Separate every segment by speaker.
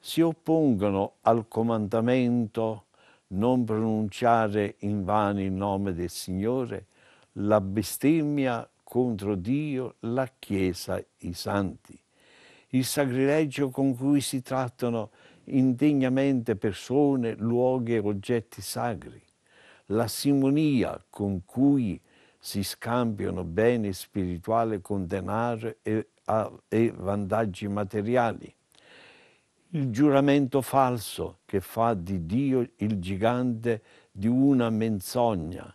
Speaker 1: Si oppongono al comandamento non pronunciare in vano il nome del Signore, la bestemmia contro Dio, la Chiesa, i santi. Il sacrilegio con cui si trattano indegnamente persone, luoghi e oggetti sacri. La simonia con cui si scambiano beni spirituali con denaro e, a, e vantaggi materiali. Il giuramento falso che fa di Dio il gigante di una menzogna,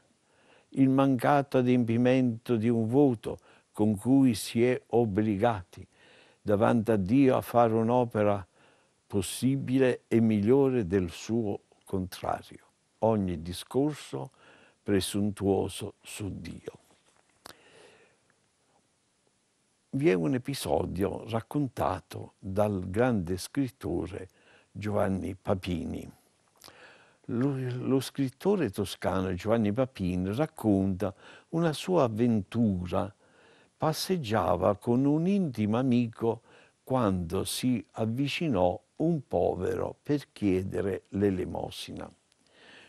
Speaker 1: il mancato adempimento di un voto con cui si è obbligati davanti a Dio a fare un'opera possibile e migliore del suo contrario. Ogni discorso presuntuoso su Dio. Vi è un episodio raccontato dal grande scrittore Giovanni Papini. Lo, lo scrittore toscano Giovanni Papini racconta una sua avventura. Passeggiava con un intimo amico quando si avvicinò un povero per chiedere l'elemosina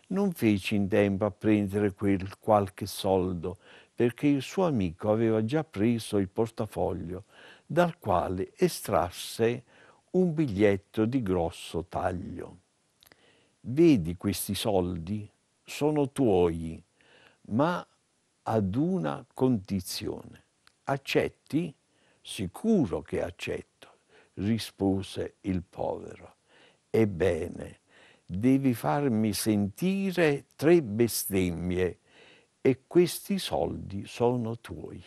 Speaker 1: non fece in tempo a prendere quel qualche soldo, perché il suo amico aveva già preso il portafoglio, dal quale estrasse un biglietto di grosso taglio. Vedi questi soldi? Sono tuoi, ma ad una condizione. Accetti? Sicuro che accetto, rispose il povero. Ebbene, devi farmi sentire tre bestemmie e questi soldi sono tuoi.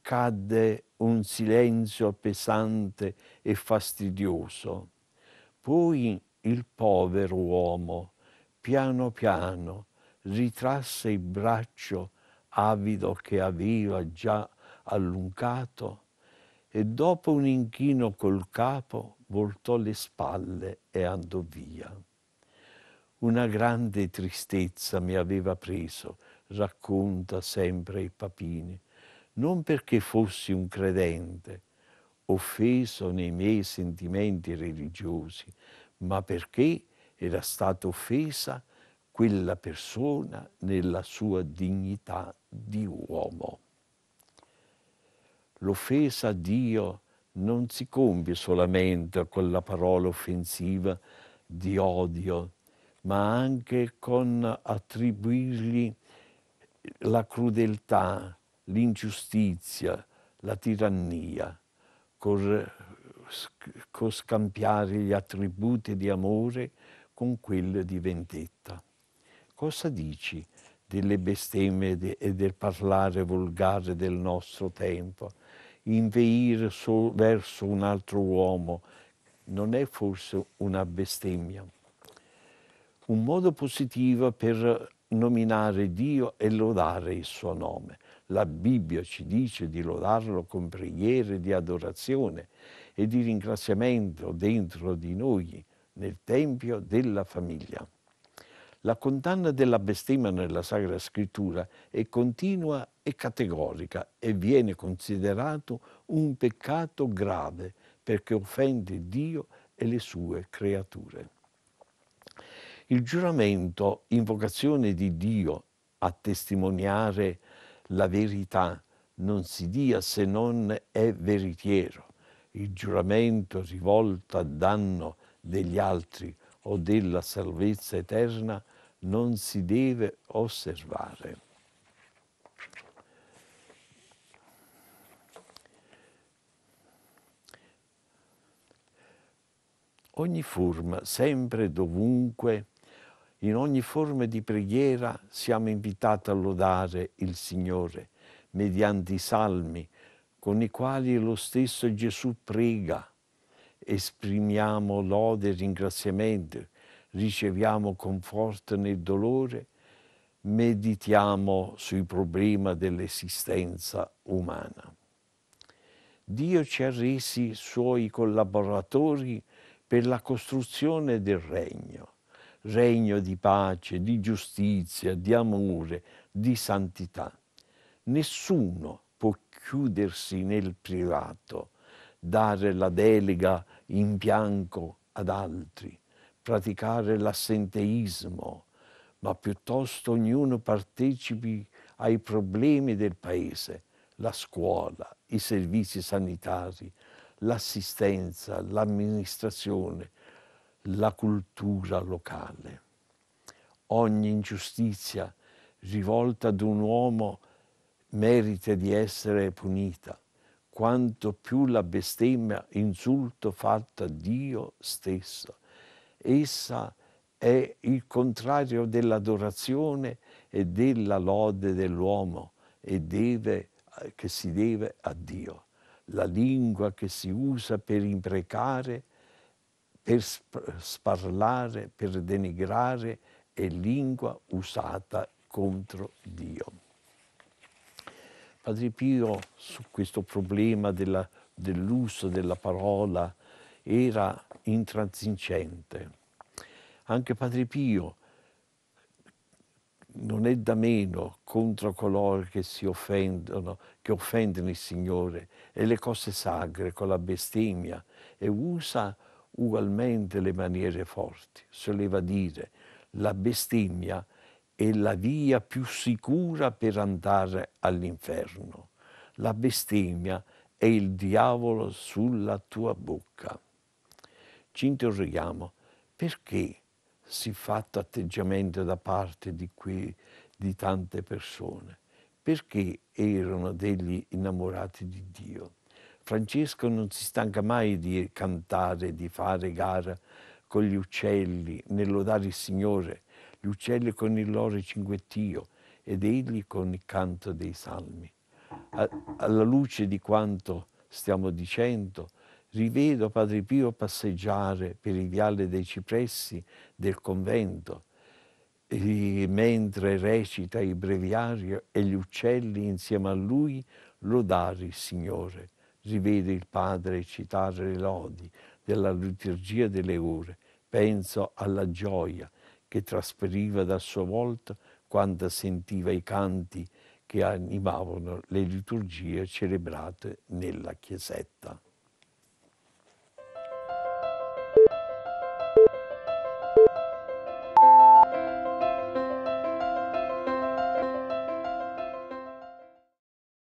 Speaker 1: Cadde un silenzio pesante e fastidioso. Poi il povero uomo, piano piano, ritrasse il braccio avido che aveva già allungato e dopo un inchino col capo voltò le spalle e andò via. Una grande tristezza mi aveva preso, racconta sempre il Papini, non perché fossi un credente, offeso nei miei sentimenti religiosi, ma perché era stata offesa quella persona nella sua dignità di uomo l'offesa a Dio non si compie solamente con la parola offensiva di odio, ma anche con attribuirgli la crudeltà, l'ingiustizia, la tirannia, con, con scambiare gli attributi di amore con quelli di vendetta. Cosa dici delle bestemmie e del parlare volgare del nostro tempo? inveire so verso un altro uomo, non è forse una bestemmia? Un modo positivo per nominare Dio è lodare il suo nome. La Bibbia ci dice di lodarlo con preghiere di adorazione e di ringraziamento dentro di noi, nel tempio della famiglia. La condanna della bestemmia nella Sacra Scrittura è continua e categorica e viene considerato un peccato grave perché offende Dio e le sue creature. Il giuramento, invocazione di Dio a testimoniare la verità, non si dia se non è veritiero. Il giuramento rivolto a danno degli altri o della salvezza eterna non si deve osservare. ogni forma, sempre, dovunque, in ogni forma di preghiera siamo invitati a lodare il Signore mediante i salmi con i quali lo stesso Gesù prega. Esprimiamo lode e ringraziamento, riceviamo conforto nel dolore, meditiamo sui problemi dell'esistenza umana. Dio ci ha resi suoi collaboratori per la costruzione del regno, regno di pace, di giustizia, di amore, di santità. Nessuno può chiudersi nel privato, dare la delega in bianco ad altri, praticare l'assenteismo, ma piuttosto ognuno partecipi ai problemi del paese, la scuola, i servizi sanitari, l'assistenza, l'amministrazione, la cultura locale. Ogni ingiustizia rivolta ad un uomo merita di essere punita, quanto più la bestemmia insulto fatta a Dio stesso. Essa è il contrario dell'adorazione e della lode dell'uomo e deve, che si deve a Dio la lingua che si usa per imprecare, per sparlare, per denigrare, è lingua usata contro Dio. Padre Pio su questo problema dell'uso della parola era intransigente. Anche Padre Pio non è da meno contro coloro che si offendono, che offendono il Signore e le cose sacre con la bestemmia e usa ugualmente le maniere forti. Soleva dire la bestemmia è la via più sicura per andare all'inferno. La bestemmia è il diavolo sulla tua bocca. Ci interroghiamo perché siffatto atteggiamento da parte di, qui, di tante persone? Perché erano degli innamorati di Dio? Francesco non si stanca mai di cantare, di fare gara con gli uccelli, nel lodare il Signore, gli uccelli con il loro cinguettio ed egli con il canto dei salmi. Alla luce di quanto stiamo dicendo, rivedo Padre Pio passeggiare per il viale dei cipressi del convento, mentre recita il breviario e gli uccelli insieme a lui lodare il Signore. Rivedo il Padre citare le lodi della liturgia delle ore. Penso alla gioia che trasferiva dal suo volto quando sentiva i canti che animavano le liturgie celebrate nella chiesetta.